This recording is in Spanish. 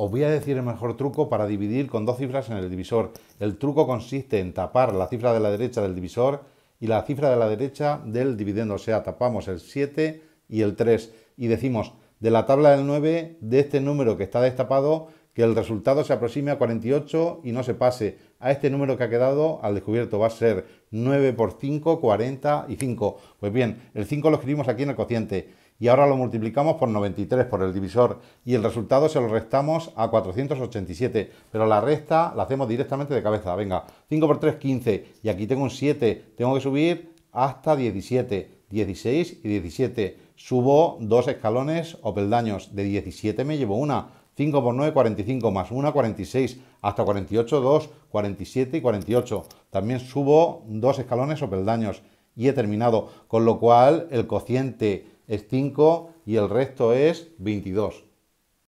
Os voy a decir el mejor truco para dividir con dos cifras en el divisor. El truco consiste en tapar la cifra de la derecha del divisor y la cifra de la derecha del dividendo, o sea, tapamos el 7 y el 3 y decimos de la tabla del 9, de este número que está destapado, que el resultado se aproxime a 48 y no se pase. A este número que ha quedado al descubierto va a ser 9 por 5, 45. Pues bien, el 5 lo escribimos aquí en el cociente y ahora lo multiplicamos por 93, por el divisor, y el resultado se lo restamos a 487. Pero la resta la hacemos directamente de cabeza. Venga, 5 por 3, 15. Y aquí tengo un 7. Tengo que subir hasta 17. 16 y 17. Subo dos escalones o peldaños. De 17 me llevo una 5 por 9, 45 más 1, 46, hasta 48, 2, 47 y 48. También subo dos escalones o peldaños y he terminado, con lo cual el cociente es 5 y el resto es 22.